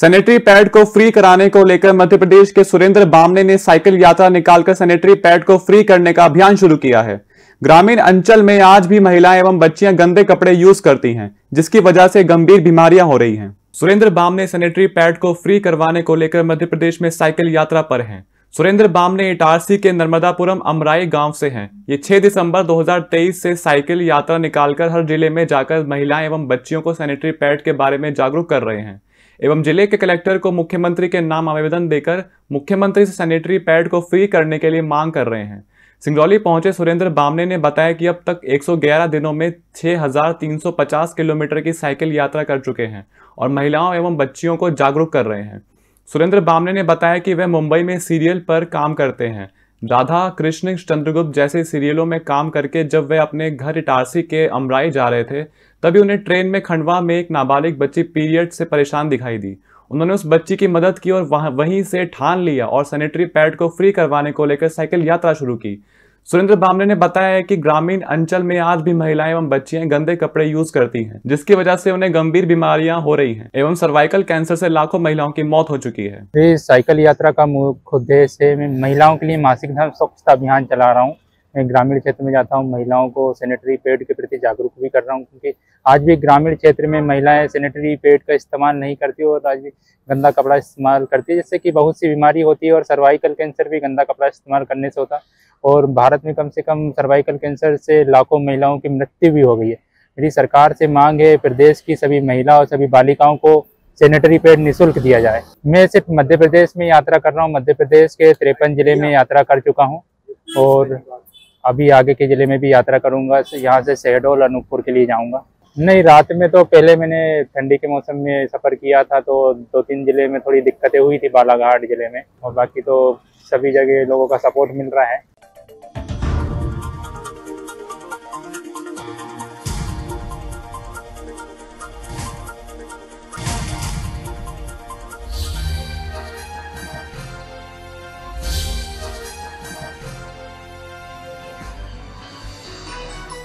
sanitary pad को free कराने को लेकर मध्य प्रदेश के सुरेंद्र बामने ने साइकिल यात्रा निकालकर सैनिटरी पैड को फ्री करने का अभियान शुरू किया है ग्रामीण अंचल में आज भी महिलाएं एवं बच्चियां गंदे कपड़े यूज करती हैं जिसकी वजह से गंभीर बीमारियां हो रही हैं सुरेंद्र बामने सैनिटरी पैड को फ्री करवाने को लेकर मध्य प्रदेश में साइकिल यात्रा पर है सुरेंद्र बामने इटारसी के नर्मदापुरम अमराई गांव से हैं ये 6 दिसंबर 2023 से साइकिल यात्रा निकालकर हर जिले में जाकर महिलाएं एवं बच्चियों को सैनिटरी पैड के बारे में जागरूक कर रहे हैं एवं जिले के कलेक्टर को मुख्यमंत्री के नाम आवेदन देकर मुख्यमंत्री से सैनिटरी पैड को फ्री करने के लिए मांग कर रहे हैं सिंगरौली पहुंचे सुरेंद्र बामने ने बताया कि अब तक 111 दिनों में 6,350 किलोमीटर की साइकिल यात्रा कर चुके हैं और महिलाओं एवं बच्चियों को जागरूक कर रहे हैं सुरेंद्र बामने ने बताया कि वह मुंबई में सीरियल पर काम करते हैं राधा कृष्ण चंद्रगुप्त जैसे सीरियलों में काम करके जब वे अपने घर इटारसी के अमराई जा रहे थे तभी उन्हें ट्रेन में खंडवा में एक नाबालिग बच्ची पीरियड से परेशान दिखाई दी उन्होंने उस बच्ची की मदद की और वहीं से ठान लिया और सैनिटरी पैड को फ्री करवाने को लेकर साइकिल यात्रा शुरू की सुरेंद्र भामरे ने बताया है कि ग्रामीण अंचल में आज भी महिलाएं एवं बच्चियां गंदे कपड़े यूज करती हैं जिसकी वजह से उन्हें गंभीर बीमारियां हो रही हैं एवं सर्वाइकल कैंसर से लाखों महिलाओं की मौत हो चुकी है साइकिल यात्रा का मुख्य उद्देश्य महिलाओं के लिए मासिक धर्म स्वच्छता अभियान चला रहा हूँ मैं ग्रामीण क्षेत्र में जाता हूँ महिलाओं को सैनिटरी पैड के प्रति जागरूक भी कर रहा हूँ क्योंकि आज भी ग्रामीण क्षेत्र में महिलाएं सैनिटरी पैड का इस्तेमाल नहीं करती और आज भी गंदा कपड़ा इस्तेमाल करती है जिससे कि बहुत सी बीमारी होती है और सर्वाइकल कैंसर भी गंदा कपड़ा इस्तेमाल करने से होता और भारत में कम से कम सर्वाइकल कैंसर से लाखों महिलाओं की मृत्यु भी हो गई है मेरी सरकार से मांग है प्रदेश की सभी महिला और सभी बालिकाओं को सैनिटरी पैड निःशुल्क दिया जाए मैं सिर्फ मध्य प्रदेश में यात्रा कर रहा हूँ मध्य प्रदेश के तिरपन जिले में यात्रा कर चुका हूँ और अभी आगे के ज़िले में भी यात्रा करूँगा तो यहाँ से शहडोल अनूपपुर के लिए जाऊँगा नहीं रात में तो पहले मैंने ठंडी के मौसम में सफ़र किया था तो दो तीन ज़िले में थोड़ी दिक्कतें हुई थी बालाघाट ज़िले में और बाकी तो सभी जगह लोगों का सपोर्ट मिल रहा है